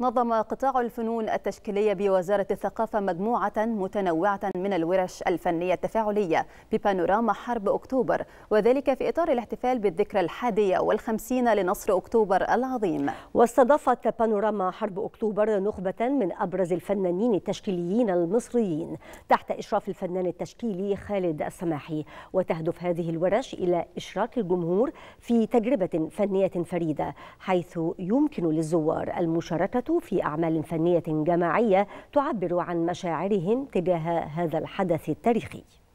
نظم قطاع الفنون التشكيلية بوزارة الثقافة مجموعة متنوعة من الورش الفنية التفاعلية ببانوراما حرب أكتوبر وذلك في إطار الاحتفال بالذكرى الحادية والخمسين لنصر أكتوبر العظيم واستضافت بانوراما حرب أكتوبر نخبة من أبرز الفنانين التشكيليين المصريين تحت إشراف الفنان التشكيلي خالد السماحي وتهدف هذه الورش إلى إشراك الجمهور في تجربة فنية فريدة حيث يمكن للزوار المشاركة المشاركة في أعمال فنية جماعية تعبر عن مشاعرهم تجاه هذا الحدث التاريخي